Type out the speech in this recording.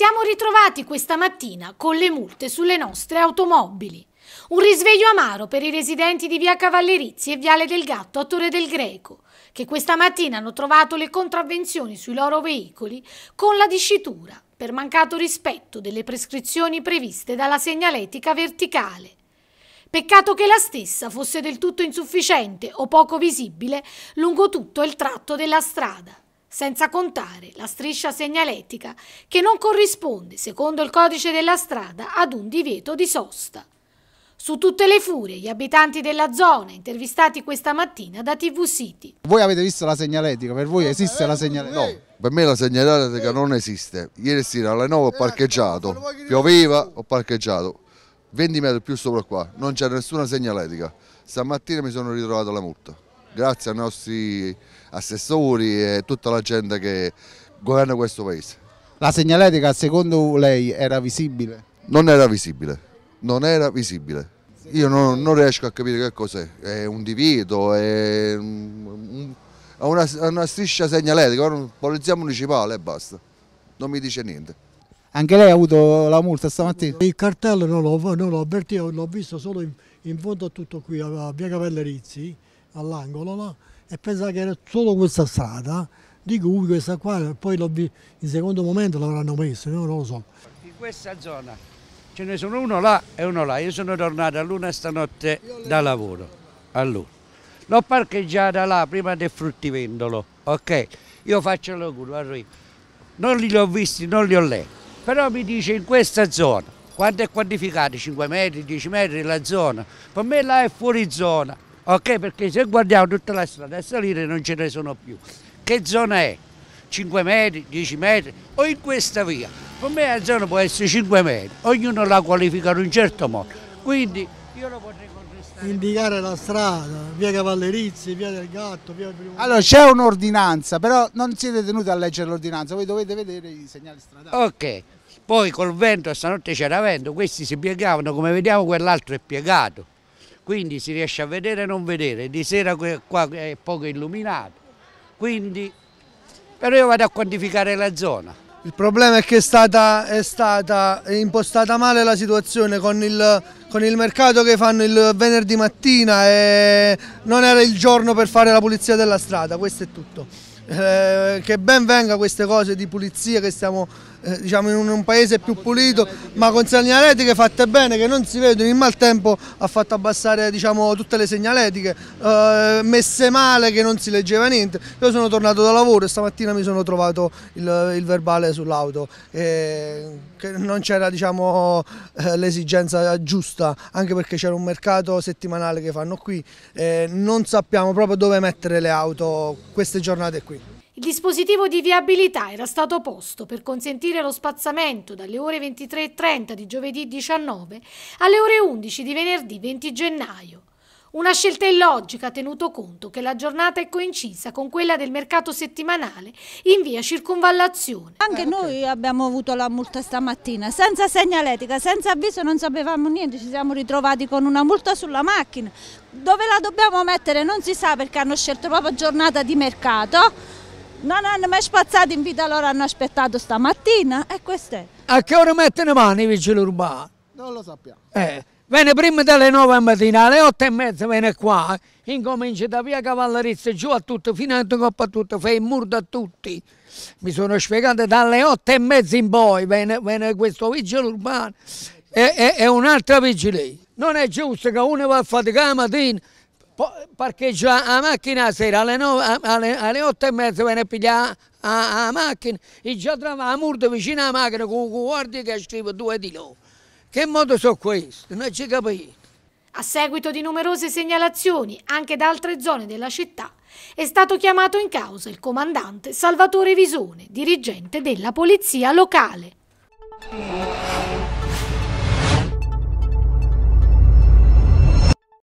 siamo ritrovati questa mattina con le multe sulle nostre automobili. Un risveglio amaro per i residenti di via Cavallerizzi e viale del Gatto a Torre del Greco, che questa mattina hanno trovato le contravvenzioni sui loro veicoli con la dicitura per mancato rispetto delle prescrizioni previste dalla segnaletica verticale. Peccato che la stessa fosse del tutto insufficiente o poco visibile lungo tutto il tratto della strada senza contare la striscia segnaletica che non corrisponde, secondo il codice della strada, ad un divieto di sosta. Su tutte le furie gli abitanti della zona intervistati questa mattina da TV City. Voi avete visto la segnaletica, per voi esiste la segnaletica? No, per me la segnaletica non esiste. Ieri sera alle 9 ho parcheggiato, pioveva, ho parcheggiato 20 metri più sopra qua, non c'è nessuna segnaletica. Stamattina mi sono ritrovato la multa grazie ai nostri assessori e tutta la gente che governa questo paese. La segnaletica secondo lei era visibile? Non era visibile, non era visibile. Io non, non riesco a capire che cos'è, è un divieto, è una, una striscia segnaletica, polizia municipale e basta, non mi dice niente. Anche lei ha avuto la multa stamattina? Il cartello non l'ho avvertito, l'ho visto solo in, in, fondo a tutto qui, a Via Cavallerizzi, all'angolo là, e pensavo che era solo questa strada, di cui questa qua, poi in secondo momento l'avranno messo, non lo so. In questa zona ce ne sono uno là e uno là, io sono tornato luna stanotte da lavoro, all'una. L'ho parcheggiata là prima del fruttivendolo, ok? Io faccio l'augurio, arrivo. Non li ho visti, non li ho letti, però mi dice in questa zona, quanto è quantificato? 5 metri, 10 metri la zona? Per me là è fuori zona, ok? Perché se guardiamo tutta la strada a salire non ce ne sono più. Che zona è? 5 metri, 10 metri o in questa via? Per me la zona può essere 5 metri, ognuno la qualifica in un certo modo. Quindi io lo potrei contestare. Indicare la strada, via Cavallerizzi, via del Gatto, via Primo. Allora c'è un'ordinanza, però non siete tenuti a leggere l'ordinanza, voi dovete vedere i segnali stradali. Ok. Poi col vento, stanotte c'era vento, questi si piegavano, come vediamo quell'altro è piegato quindi si riesce a vedere e non vedere, di sera qua è poco illuminato, quindi però io vado a quantificare la zona. Il problema è che è stata, è stata impostata male la situazione con il, con il, mercato che fanno il venerdì mattina e non era il giorno per fare la pulizia della strada, questo è tutto. Eh, che ben venga queste cose di pulizia che stiamo eh, diciamo in un, un, paese più pulito ma con segnaletiche fatte bene che non si vedono il maltempo ha fatto abbassare diciamo, tutte le segnaletiche eh, messe male che non si leggeva niente io sono tornato da lavoro e stamattina mi sono trovato il, il verbale sull'auto eh, che non c'era diciamo, eh, l'esigenza giusta anche perché c'era un mercato settimanale che fanno qui e non sappiamo proprio dove mettere le auto queste giornate qui il dispositivo di viabilità era stato posto per consentire lo spazzamento dalle ore 23.30 di giovedì 19 alle ore 11 di venerdì 20 gennaio. Una scelta illogica tenuto conto che la giornata è coincisa con quella del mercato settimanale in via circonvallazione. Anche eh, noi abbiamo avuto la multa stamattina, senza segnaletica, senza avviso, non sapevamo niente, ci siamo ritrovati con una multa sulla macchina. Dove la dobbiamo mettere non si sa perché hanno scelto proprio giornata di mercato non hanno mai spazzato in vita, loro hanno aspettato stamattina e questo è. A che ora mettono mano i vigili urbani? Non lo sappiamo. Eh, viene prima delle 9 mattina, alle 8 e mezza viene qua, incomincia da via Cavallerizza giù a tutto, fino a Coppa a tutto, fai il muro da tutti. Mi sono spiegato dalle 8 e mezza in poi viene, viene questo vigile urbano e, e, e un'altra vigilia. Non è giusto che uno va a faticare la mattina parcheggia la macchina a sera alle, 9, alle, alle 8 e mezza viene a pigliare la, la macchina e già trova la murta vicino alla macchina con guardi che scrive due di loro. Che modo sono questi? Non ci capisco. A seguito di numerose segnalazioni anche da altre zone della città, è stato chiamato in causa il comandante Salvatore Visone, dirigente della polizia locale.